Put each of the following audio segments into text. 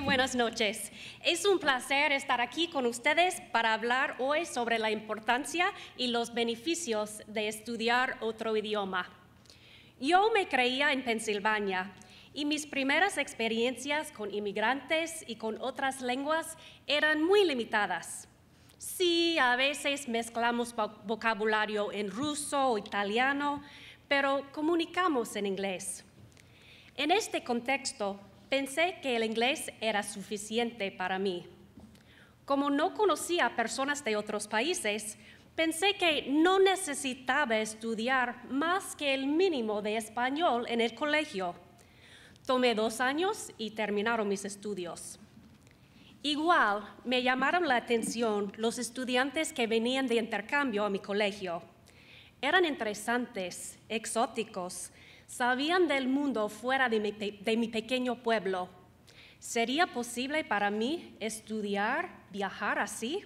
buenas noches. Es un placer estar aquí con ustedes para hablar hoy sobre la importancia y los beneficios de estudiar otro idioma. Yo me creía en Pensilvania y mis primeras experiencias con inmigrantes y con otras lenguas eran muy limitadas. Sí, a veces mezclamos vocabulario en ruso o italiano, pero comunicamos en inglés. En este contexto, Pensé que el inglés era suficiente para mí. Como no conocía personas de otros países, pensé que no necesitaba estudiar más que el mínimo de español en el colegio. Tomé dos años y terminaron mis estudios. Igual me llamaron la atención los estudiantes que venían de intercambio a mi colegio. Eran interesantes, exóticos, Sabían del mundo fuera de mi pequeño pueblo. ¿Sería posible para mí estudiar, viajar así?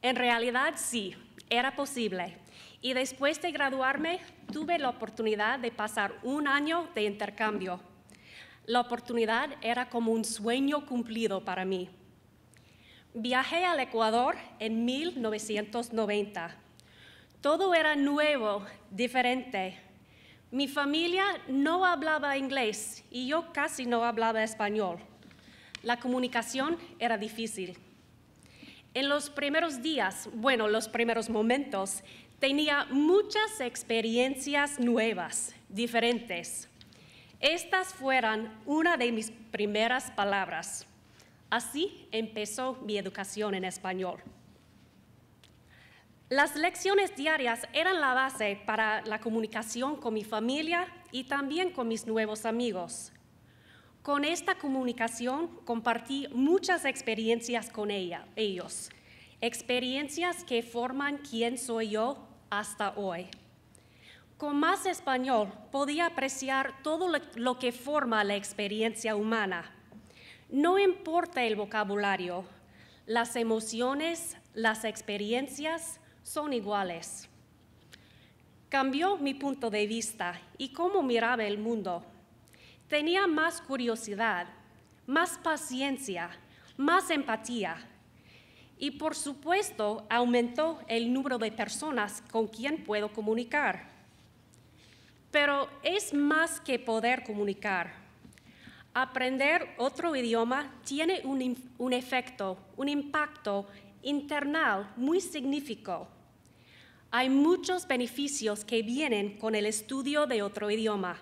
En realidad sí, era posible. Y después de graduarme, tuve la oportunidad de pasar un año de intercambio. La oportunidad era como un sueño cumplido para mí. Viajé al Ecuador en 1990. Todo era nuevo, diferente, mi familia no hablaba inglés y yo casi no hablaba español. La comunicación era difícil. En los primeros días, bueno, los primeros momentos, tenía muchas experiencias nuevas, diferentes. Estas fueron una de mis primeras palabras. Así empezó mi educación en español. Las lecciones diarias eran la base para la comunicación con mi familia y también con mis nuevos amigos. Con esta comunicación compartí muchas experiencias con ella, ellos, experiencias que forman quién soy yo hasta hoy. Con más español podía apreciar todo lo que forma la experiencia humana. No importa el vocabulario, las emociones, las experiencias, son iguales. Cambió mi punto de vista y cómo miraba el mundo. Tenía más curiosidad, más paciencia, más empatía. Y por supuesto aumentó el número de personas con quien puedo comunicar. Pero es más que poder comunicar. Aprender otro idioma tiene un, un efecto, un impacto internal muy significativo hay muchos beneficios que vienen con el estudio de otro idioma.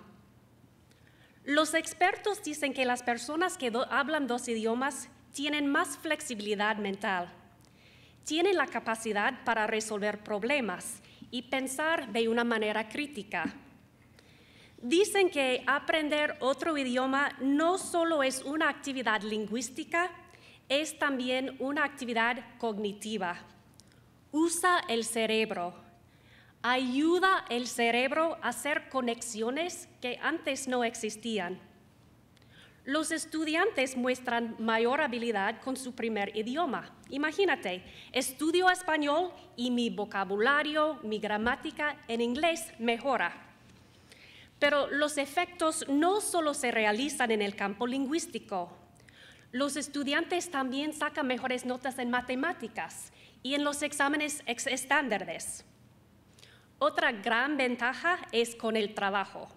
Los expertos dicen que las personas que hablan dos idiomas tienen más flexibilidad mental, tienen la capacidad para resolver problemas y pensar de una manera crítica. Dicen que aprender otro idioma no solo es una actividad lingüística, es también una actividad cognitiva usa el cerebro, ayuda el cerebro a hacer conexiones que antes no existían. Los estudiantes muestran mayor habilidad con su primer idioma. Imagínate, estudio español y mi vocabulario, mi gramática en inglés mejora. Pero los efectos no solo se realizan en el campo lingüístico. Los estudiantes también sacan mejores notas en matemáticas, y en los exámenes ex estándares. Otra gran ventaja es con el trabajo.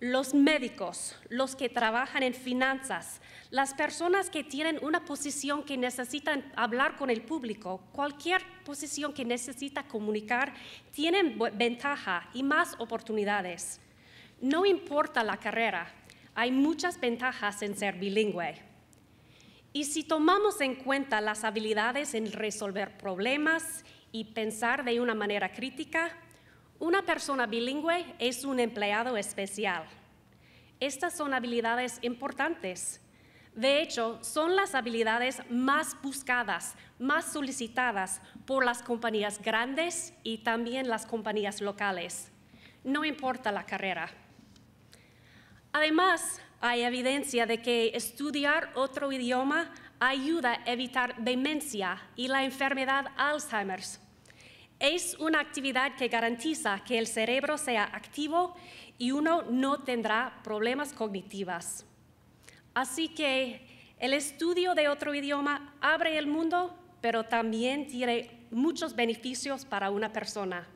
Los médicos, los que trabajan en finanzas, las personas que tienen una posición que necesitan hablar con el público, cualquier posición que necesita comunicar, tienen ventaja y más oportunidades. No importa la carrera, hay muchas ventajas en ser bilingüe. Y si tomamos en cuenta las habilidades en resolver problemas y pensar de una manera crítica, una persona bilingüe es un empleado especial. Estas son habilidades importantes. De hecho, son las habilidades más buscadas, más solicitadas por las compañías grandes y también las compañías locales. No importa la carrera. Además, hay evidencia de que estudiar otro idioma ayuda a evitar demencia y la enfermedad Alzheimer's. Es una actividad que garantiza que el cerebro sea activo y uno no tendrá problemas cognitivos. Así que el estudio de otro idioma abre el mundo, pero también tiene muchos beneficios para una persona.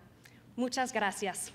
Muchas gracias.